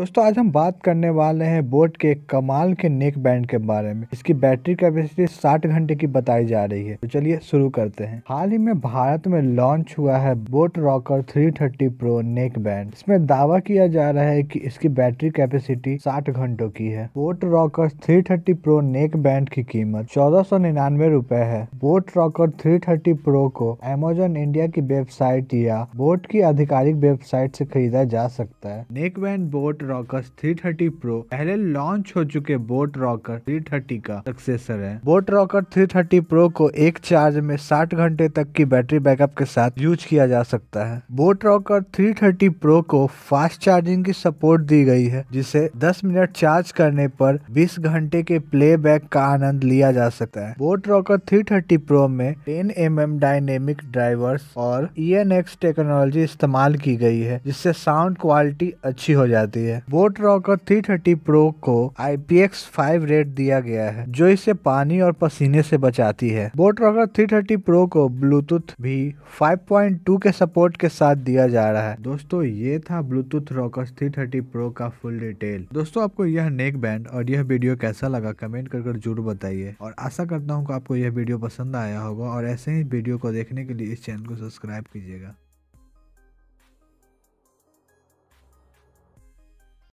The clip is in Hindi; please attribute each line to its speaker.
Speaker 1: दोस्तों आज हम बात करने वाले हैं बोट के कमाल के नेक बैंड के बारे में इसकी बैटरी कैपेसिटी 60 घंटे की बताई जा रही है तो चलिए शुरू करते हैं हाल ही में भारत में लॉन्च हुआ है boAt Rockerz 330 pro neck band इसमें दावा किया जा रहा है कि इसकी बैटरी कैपेसिटी 60 घंटों की है boAt Rockerz three thirty pro neck band की कीमत चौदह सौ निन्यानवे रूपए है boAt Rockerz three thirty pro को अमेजोन इंडिया की वेबसाइट या बोट की आधिकारिक वेबसाइट ऐसी खरीदा जा सकता है neck band boAt Rockerz 330 pro पहले लॉन्च हो चुके बोट रॉकर 330 का सक्सेसर है बोट रॉकर 330 प्रो को एक चार्ज में 60 घंटे तक की बैटरी बैकअप के साथ यूज किया जा सकता है बोट रॉकर 330 प्रो को फास्ट चार्जिंग की सपोर्ट दी गई है जिसे 10 मिनट चार्ज करने पर 20 घंटे के प्ले का आनंद लिया जा सकता है बोट रॉकर थर्टी प्रो में ten M M dynamic drivers और ई e टेक्नोलॉजी इस्तेमाल की गई है जिससे साउंड क्वालिटी अच्छी हो जाती है है boAt Rockerz three thirty pro को I P X five rate दिया गया है जो इसे पानी और पसीने से बचाती है boAt Rockerz three thirty pro को ब्लूटूथ भी 5.2 के सपोर्ट के साथ दिया जा रहा है दोस्तों ये था ब्लूटूथ रॉकर्स 330 प्रो का फुल डिटेल दोस्तों आपको यह नेक बैंड और यह वीडियो कैसा लगा कमेंट कर जरूर बताइए और आशा करता हूँ आपको यह वीडियो पसंद आया होगा और ऐसे ही वीडियो को देखने के लिए इस चैनल को सब्सक्राइब कीजिएगा